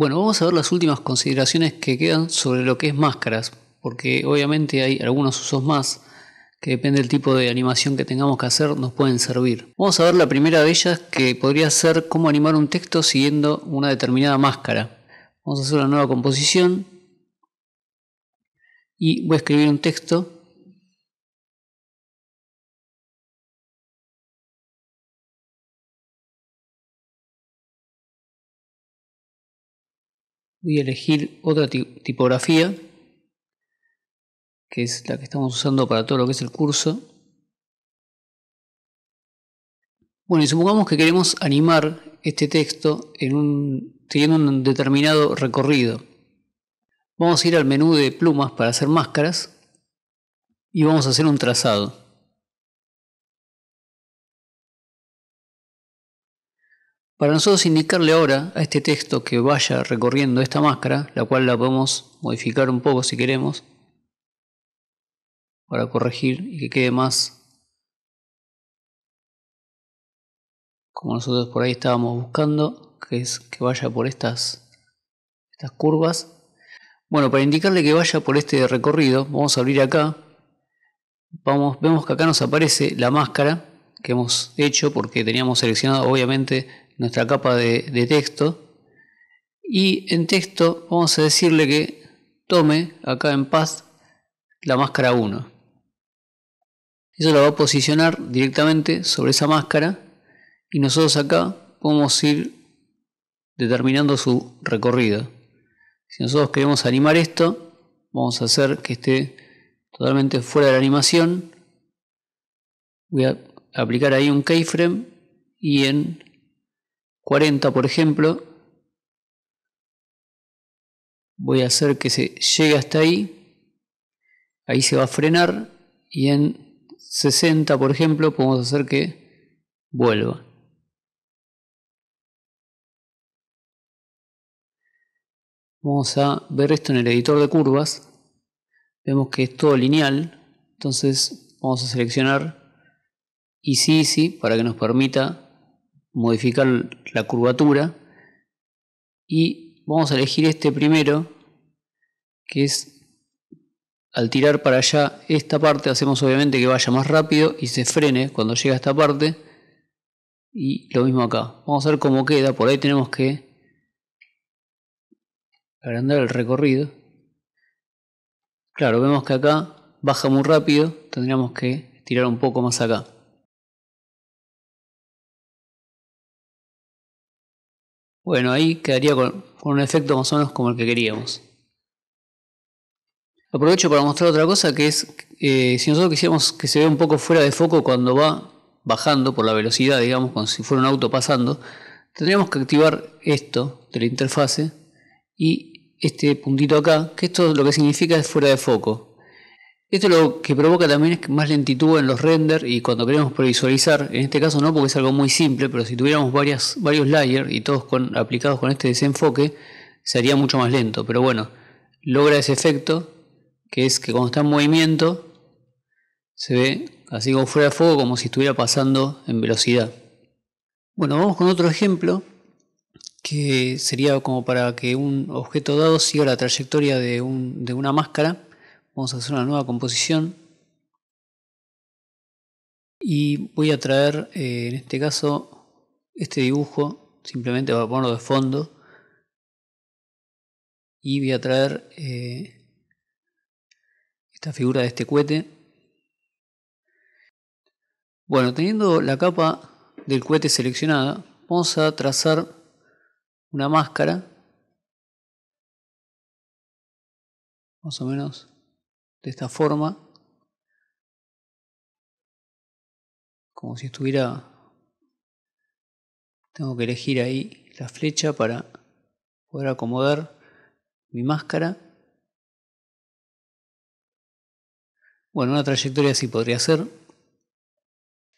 Bueno, vamos a ver las últimas consideraciones que quedan sobre lo que es máscaras, porque obviamente hay algunos usos más que depende del tipo de animación que tengamos que hacer, nos pueden servir. Vamos a ver la primera de ellas que podría ser cómo animar un texto siguiendo una determinada máscara. Vamos a hacer una nueva composición y voy a escribir un texto voy a elegir otra tipografía, que es la que estamos usando para todo lo que es el curso. Bueno, y supongamos que queremos animar este texto en teniendo un determinado recorrido. Vamos a ir al menú de plumas para hacer máscaras y vamos a hacer un trazado. Para nosotros indicarle ahora a este texto que vaya recorriendo esta máscara, la cual la podemos modificar un poco si queremos, para corregir y que quede más como nosotros por ahí estábamos buscando, que que vaya por estas, estas curvas. Bueno, para indicarle que vaya por este recorrido, vamos a abrir acá. Vamos, vemos que acá nos aparece la máscara que hemos hecho porque teníamos seleccionado obviamente nuestra capa de, texto. Y en texto vamos a decirle que tome acá en paz la máscara 1. Eso lo va a posicionar directamente sobre esa máscara y nosotros acá podemos ir determinando su recorrido. Si nosotros queremos animar esto, vamos a hacer que esté totalmente fuera de la animación. Voy a aplicar ahí un keyframe y en 40, por ejemplo, voy a hacer que se llegue hasta ahí, ahí se va a frenar y en 60, por ejemplo, podemos hacer que vuelva. Vamos a ver esto en el editor de curvas. Vemos que es todo lineal, entonces vamos a seleccionar Easy Easy para que nos permita modificar la curvatura y vamos a elegir este primero que es al tirar para allá esta parte hacemos obviamente que vaya más rápido y se frene cuando llega a esta parte y lo mismo acá vamos a ver cómo queda por ahí tenemos que agrandar el recorrido claro vemos que acá baja muy rápido tendríamos que tirar un poco más acá Bueno, ahí quedaría con, un efecto más o menos como el que queríamos. Aprovecho para mostrar otra cosa que es, eh, si nosotros quisiéramos que se vea un poco fuera de foco cuando va bajando por la velocidad, digamos, como si fuera un auto pasando, tendríamos que activar esto de la interfase y este puntito acá, que esto lo que significa es fuera de foco. Esto lo que provoca también es más lentitud en los renders y cuando queremos previsualizar, en este caso no porque es algo muy simple, pero si tuviéramos varias, varios layers y todos aplicados con este desenfoque, sería mucho más lento. Pero bueno, logra ese efecto que es que cuando está en movimiento se ve así como fuera de fuego, como si estuviera pasando en velocidad. Bueno, vamos con otro ejemplo que sería como para que un objeto dado siga la trayectoria de una máscara Vamos a hacer una nueva composición. Y voy a traer, eh, en este caso, este dibujo. Simplemente voy a ponerlo de fondo. Y voy a traer eh, esta figura de este cohete. Bueno, teniendo la capa del cohete seleccionada, vamos a trazar una máscara. Más o menos de esta forma, como si estuviera, tengo que elegir ahí la flecha para poder acomodar mi máscara. Bueno, una trayectoria así podría ser.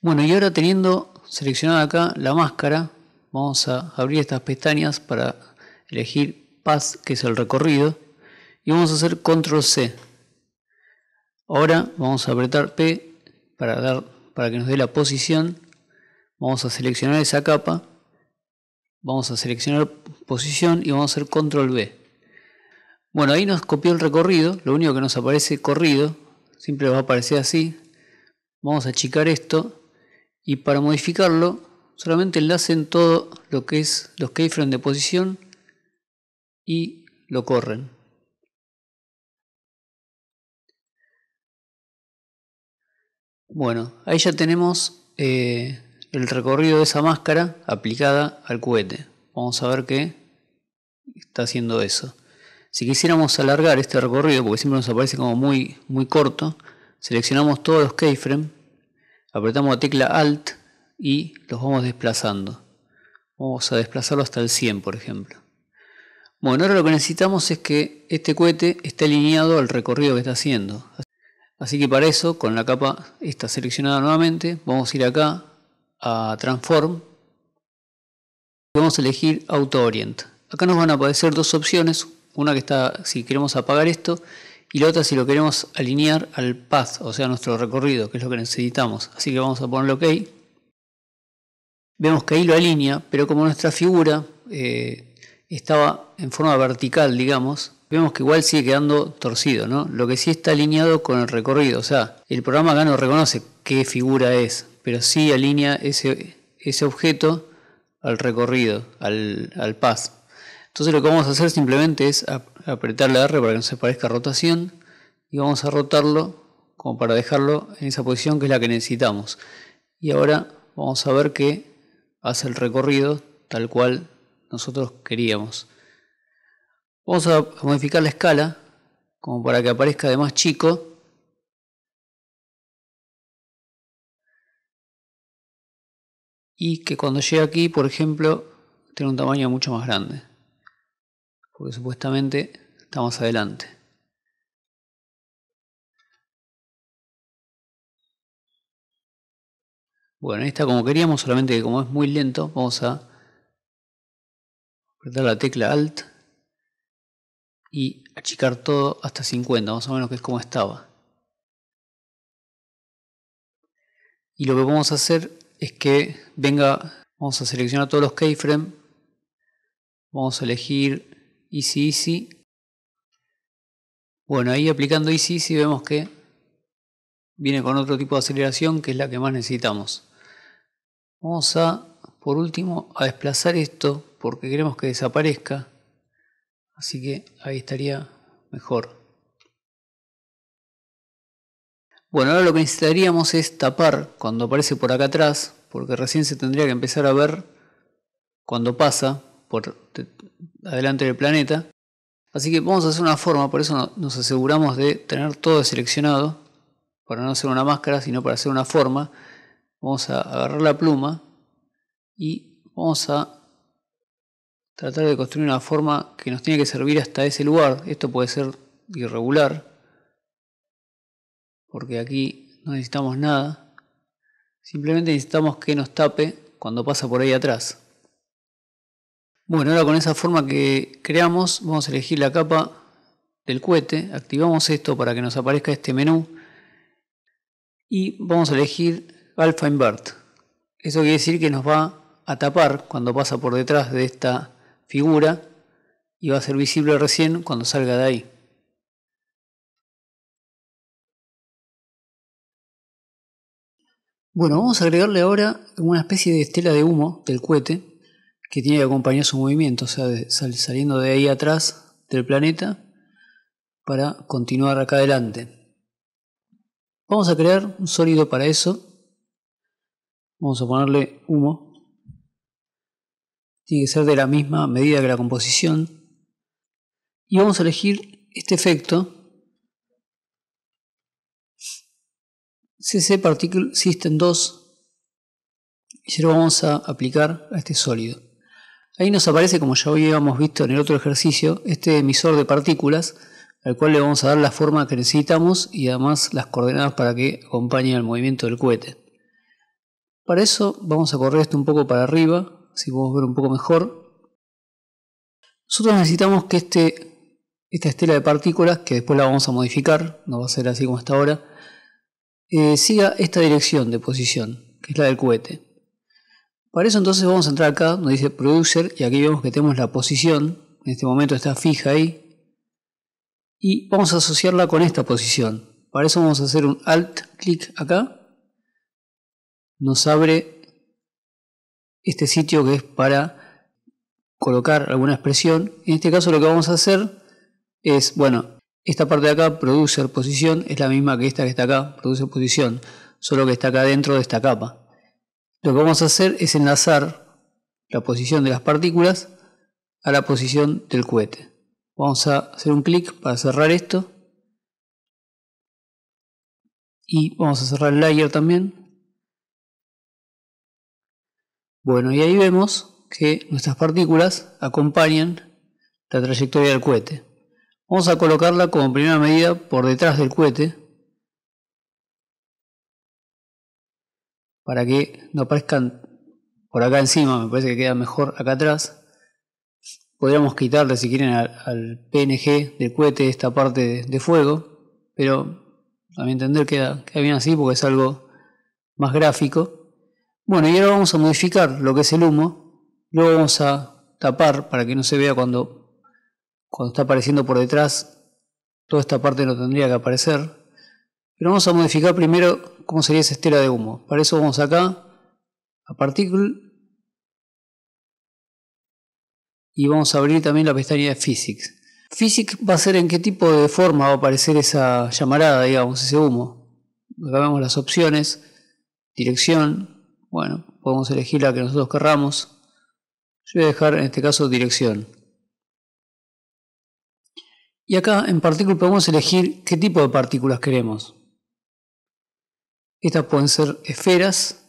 Bueno, y ahora teniendo seleccionada acá la máscara, vamos a abrir estas pestañas para elegir paz, que es el recorrido, y vamos a hacer Control C. Ahora vamos a apretar P para, dar, para que nos dé la posición. Vamos a seleccionar esa capa. Vamos a seleccionar posición y vamos a hacer control B. Bueno, ahí nos copió el recorrido. Lo único que nos aparece corrido. Siempre va a aparecer así. Vamos a achicar esto. Y para modificarlo, solamente enlacen todo lo que es los keyframes de posición y lo corren. Bueno, ahí ya tenemos eh, el recorrido de esa máscara aplicada al cohete. Vamos a ver qué está haciendo eso. Si quisiéramos alargar este recorrido, porque siempre nos aparece como muy, muy corto, seleccionamos todos los keyframes, apretamos la tecla Alt y los vamos desplazando. Vamos a desplazarlo hasta el 100, por ejemplo. Bueno, ahora lo que necesitamos es que este cohete esté alineado al recorrido que está haciendo. Así que para eso, con la capa esta seleccionada nuevamente, vamos a ir acá a Transform. Vamos a elegir Auto Orient. Acá nos van a aparecer dos opciones. Una que está si queremos apagar esto y la otra si lo queremos alinear al path, o sea, nuestro recorrido, que es lo que necesitamos. Así que vamos a ponerle OK. Vemos que ahí lo alinea, pero como nuestra figura eh, estaba en forma vertical, digamos, vemos que igual sigue quedando torcido, ¿no? Lo que sí está alineado con el recorrido, o sea, el programa acá no reconoce qué figura es, pero sí alinea ese, ese objeto al recorrido, al, al Entonces lo que vamos a hacer simplemente es apretar la R para que se parezca rotación y vamos a rotarlo como para dejarlo en esa posición que es la que necesitamos. Y ahora vamos a ver que hace el recorrido tal cual nosotros queríamos. Vamos a modificar la escala, como para que aparezca de más chico. Y que cuando llegue aquí, por ejemplo, tenga un tamaño mucho más grande. Porque supuestamente está más adelante. Bueno, ahí está como queríamos, solamente que como es muy lento, vamos a apretar la tecla Alt y achicar todo hasta 50, más o menos que es como estaba. Y lo que vamos a hacer es que venga, vamos a seleccionar todos los keyframes. vamos a elegir Easy Easy. Bueno, ahí aplicando Easy Easy vemos que viene con otro tipo de aceleración que es la que más necesitamos. Vamos a, por último, a desplazar esto porque queremos que desaparezca. Así que ahí estaría mejor. Bueno, ahora lo que necesitaríamos es tapar cuando aparece por acá atrás, porque recién se tendría que empezar a ver cuando pasa por adelante del planeta. Así que vamos a hacer una forma, por eso nos aseguramos de tener todo seleccionado, para no hacer una máscara, sino para hacer una forma. Vamos a agarrar la pluma y vamos a tratar de construir una forma que nos tiene que servir hasta ese lugar. Esto puede ser irregular, porque aquí no necesitamos nada. Simplemente necesitamos que nos tape cuando pasa por ahí atrás. Bueno, ahora con esa forma que creamos, vamos a elegir la capa del cohete. Activamos esto para que nos aparezca este menú. Y vamos a elegir Alpha Invert. Eso quiere decir que nos va a tapar cuando pasa por detrás de esta figura y va a ser visible recién cuando salga de ahí. Bueno, vamos a agregarle ahora una especie de estela de humo del cohete que tiene que acompañar su movimiento, o sea, saliendo de ahí atrás del planeta para continuar acá adelante. Vamos a crear un sólido para eso. Vamos a ponerle humo tiene que ser de la misma medida que la composición. Y vamos a elegir este efecto, CC Particle System 2, y se lo vamos a aplicar a este sólido. Ahí nos aparece, como ya habíamos visto en el otro ejercicio, este emisor de partículas, al cual le vamos a dar la forma que necesitamos y además las coordenadas para que acompañe al movimiento del cohete. Para eso vamos a correr esto un poco para arriba, si podemos ver un poco mejor. Nosotros necesitamos que este, esta estela de partículas, que después la vamos a modificar, no va a ser así como hasta ahora, eh, siga esta dirección de posición, que es la del cohete. Para eso entonces vamos a entrar acá, nos dice Producer, y aquí vemos que tenemos la posición, en este momento está fija ahí, y vamos a asociarla con esta posición. Para eso vamos a hacer un Alt clic acá, nos abre este sitio que es para colocar alguna expresión. En este caso lo que vamos a hacer es, bueno, esta parte de acá, producer posición, es la misma que esta que está acá, producer posición, solo que está acá dentro de esta capa. Lo que vamos a hacer es enlazar la posición de las partículas a la posición del cohete. Vamos a hacer un clic para cerrar esto. Y vamos a cerrar el layer también. Bueno, y ahí vemos que nuestras partículas acompañan la trayectoria del cohete. Vamos a colocarla como primera medida por detrás del cohete para que no aparezcan por acá encima, me parece que queda mejor acá atrás. Podríamos quitarle si quieren al, PNG del cohete esta parte de, fuego, pero a mi entender queda, queda bien así porque es algo más gráfico. Bueno, y ahora vamos a modificar lo que es el humo. Luego vamos a tapar para que no se vea cuando, cuando está apareciendo por detrás. Toda esta parte no tendría que aparecer. Pero vamos a modificar primero cómo sería esa estela de humo. Para eso vamos acá a Particle y vamos a abrir también la pestaña de Physics. Physics va a ser en qué tipo de forma va a aparecer esa llamarada, digamos, ese humo. Acá vemos las opciones, dirección, bueno, podemos elegir la que nosotros querramos. Yo voy a dejar en este caso dirección. Y acá en partícula podemos elegir qué tipo de partículas queremos. Estas pueden ser esferas,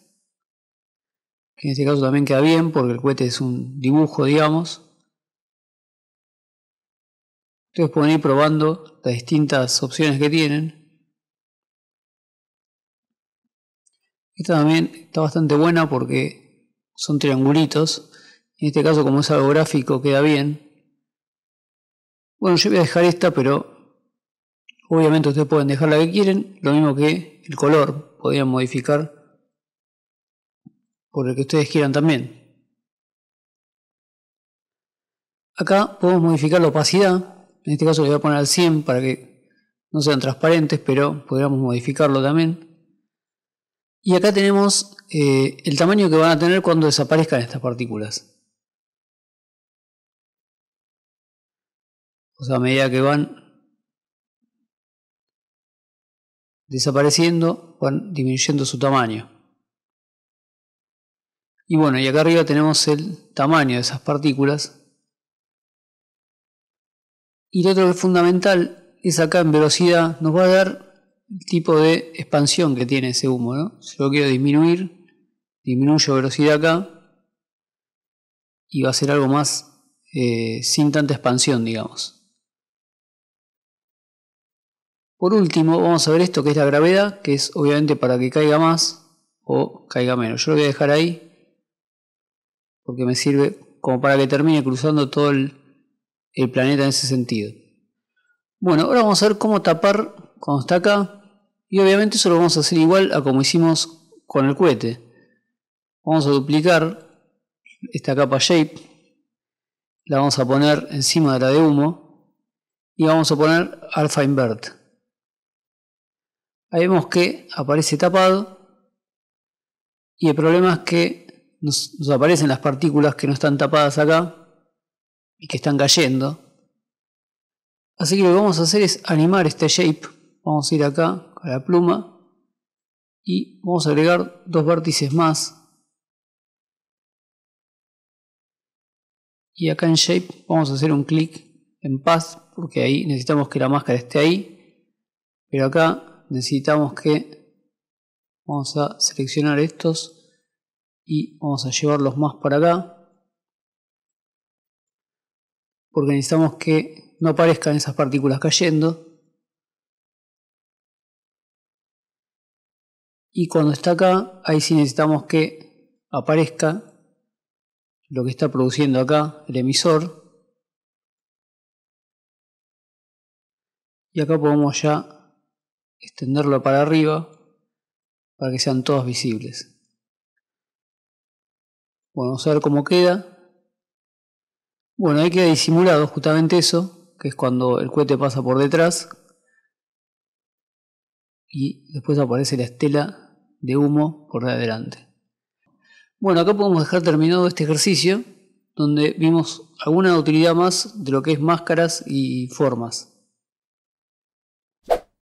que en este caso también queda bien porque el cohete es un dibujo, digamos. Ustedes pueden ir probando las distintas opciones que tienen. Esta también está bastante buena porque son triangulitos. En este caso, como es algo gráfico, queda bien. Bueno, yo voy a dejar esta, pero obviamente ustedes pueden dejar la que quieren. Lo mismo que el color, podrían modificar por el que ustedes quieran también. Acá podemos modificar la opacidad. En este caso le voy a poner al 100 para que no sean transparentes, pero podríamos modificarlo también. Y acá tenemos eh, el tamaño que van a tener cuando desaparezcan estas partículas. O sea, a medida que van desapareciendo, van disminuyendo su tamaño. Y bueno, y acá arriba tenemos el tamaño de esas partículas. Y lo otro que es fundamental es acá en velocidad, nos va a dar tipo de expansión que tiene ese humo, ¿no? Si yo quiero disminuir, disminuyo velocidad acá y va a ser algo más eh, sin tanta expansión, digamos. Por último, vamos a ver esto que es la gravedad, que es obviamente para que caiga más o caiga menos. Yo lo voy a dejar ahí porque me sirve como para que termine cruzando todo el, el planeta en ese sentido. Bueno, ahora vamos a ver cómo tapar cuando está acá y obviamente eso lo vamos a hacer igual a como hicimos con el cohete. Vamos a duplicar esta capa shape, la vamos a poner encima de la de humo y vamos a poner alpha invert. Ahí vemos que aparece tapado y el problema es que nos, aparecen las partículas que no están tapadas acá y que están cayendo. Así que lo que vamos a hacer es animar este shape. Vamos a ir acá a la pluma y vamos a agregar dos vértices más y acá en shape vamos a hacer un clic en path porque ahí necesitamos que la máscara esté ahí pero acá necesitamos que vamos a seleccionar estos y vamos a llevarlos más para acá porque necesitamos que no aparezcan esas partículas cayendo Y cuando está acá, ahí sí necesitamos que aparezca lo que está produciendo acá el emisor. Y acá podemos ya extenderlo para arriba para que sean todos visibles. Bueno, vamos a ver cómo queda. Bueno, ahí queda disimulado justamente eso, que es cuando el cohete pasa por detrás, y después aparece la estela de humo por adelante. Bueno, acá podemos dejar terminado este ejercicio donde vimos alguna utilidad más de lo que es máscaras y formas.